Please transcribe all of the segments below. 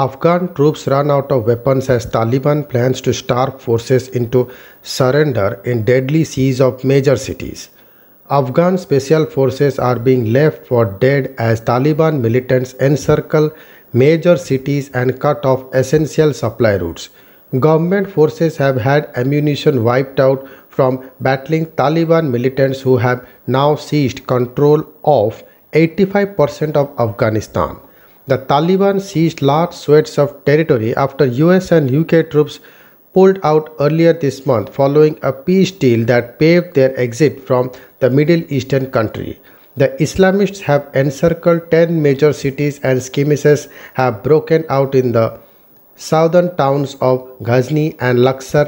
Afghan troops run out of weapons as Taliban plans to starve forces into surrender in deadly siege of major cities. Afghan special forces are being left for dead as Taliban militants encircle major cities and cut off essential supply routes. Government forces have had ammunition wiped out from battling Taliban militants who have now seized control of 85% of Afghanistan. The Taliban seized large swaths of territory after US and UK troops pulled out earlier this month following a peace deal that paved their exit from the Middle Eastern country. The Islamists have encircled 10 major cities and skirmishes have broken out in the southern towns of Ghazni and Laksar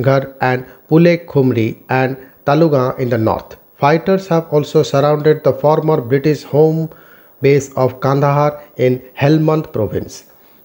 Ghar and Pule Khumri and Taluga in the north. Fighters have also surrounded the former British home base of Kandahar in Helmand province.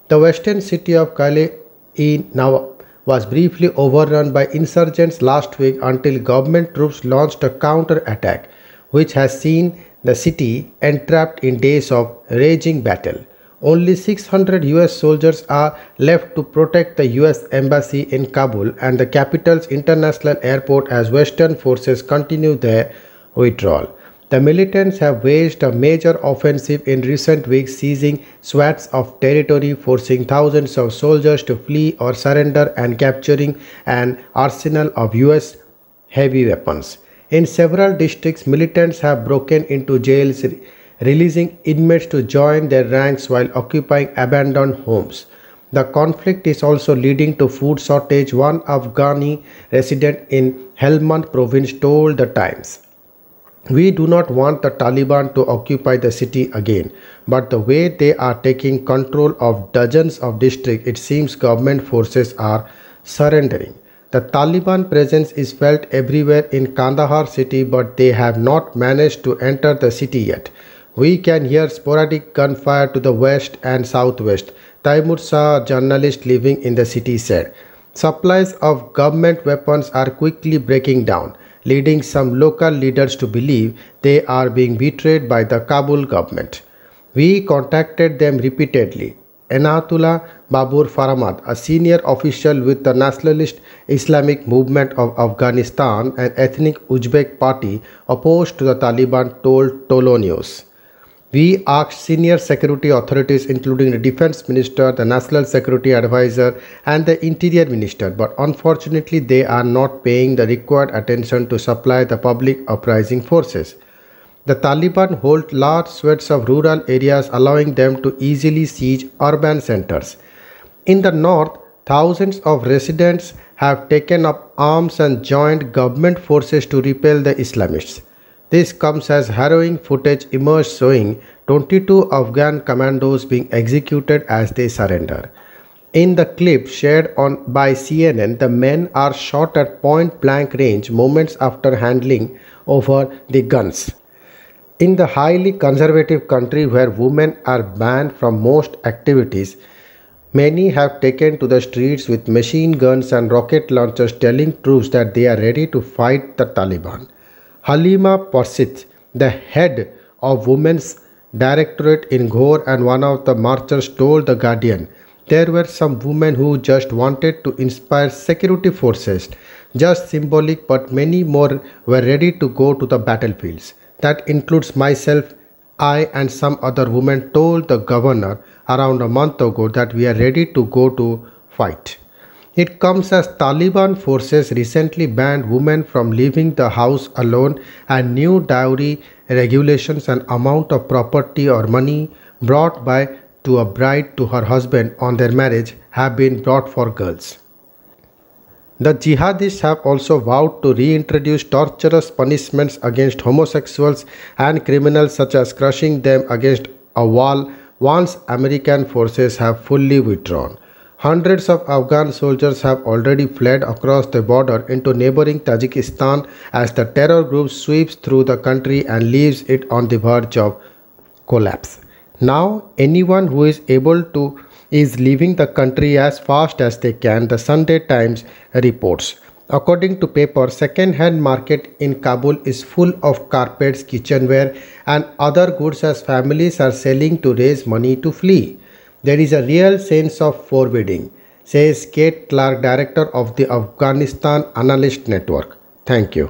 The western city of Kale in Nawab was briefly overrun by insurgents last week until government troops launched a counter-attack, which has seen the city entrapped in days of raging battle. Only 600 US soldiers are left to protect the US embassy in Kabul and the capital's international airport as Western forces continue their withdrawal. The militants have waged a major offensive in recent weeks, seizing swathes of territory, forcing thousands of soldiers to flee or surrender, and capturing an arsenal of US heavy weapons. In several districts, militants have broken into jails, re releasing inmates to join their ranks while occupying abandoned homes. The conflict is also leading to food shortage, one Afghani resident in Helmand province told the Times. We do not want the Taliban to occupy the city again, but the way they are taking control of dozens of districts, it seems government forces are surrendering. The Taliban presence is felt everywhere in Kandahar city, but they have not managed to enter the city yet. We can hear sporadic gunfire to the west and southwest, Taimur Shah, journalist living in the city, said. Supplies of government weapons are quickly breaking down leading some local leaders to believe they are being betrayed by the Kabul government. We contacted them repeatedly. Anatullah Babur Faramad, a senior official with the Nationalist Islamic Movement of Afghanistan, an ethnic Uzbek party opposed to the Taliban, told Tolo News. We asked senior security authorities, including the defense minister, the national security advisor, and the interior minister, but unfortunately, they are not paying the required attention to supply the public uprising forces. The Taliban hold large swaths of rural areas, allowing them to easily siege urban centers. In the north, thousands of residents have taken up arms and joined government forces to repel the Islamists. This comes as harrowing footage emerged showing 22 Afghan commandos being executed as they surrender. In the clip shared on by CNN, the men are shot at point blank range moments after handling over the guns. In the highly conservative country where women are banned from most activities, many have taken to the streets with machine guns and rocket launchers telling troops that they are ready to fight the Taliban. Halima Persich, the head of Women's Directorate in Ghor and one of the marchers told The Guardian, there were some women who just wanted to inspire security forces, just symbolic, but many more were ready to go to the battlefields. That includes myself, I, and some other women told the governor around a month ago that we are ready to go to fight. It comes as Taliban forces recently banned women from leaving the house alone and new dowry regulations and amount of property or money brought by to a bride to her husband on their marriage have been brought for girls. The jihadists have also vowed to reintroduce torturous punishments against homosexuals and criminals such as crushing them against a wall once American forces have fully withdrawn. Hundreds of Afghan soldiers have already fled across the border into neighboring Tajikistan as the terror group sweeps through the country and leaves it on the verge of collapse. Now, anyone who is able to is leaving the country as fast as they can, the Sunday Times reports. According to paper, second-hand market in Kabul is full of carpets, kitchenware and other goods as families are selling to raise money to flee. There is a real sense of foreboding, says Kate Clark, director of the Afghanistan Analyst Network. Thank you.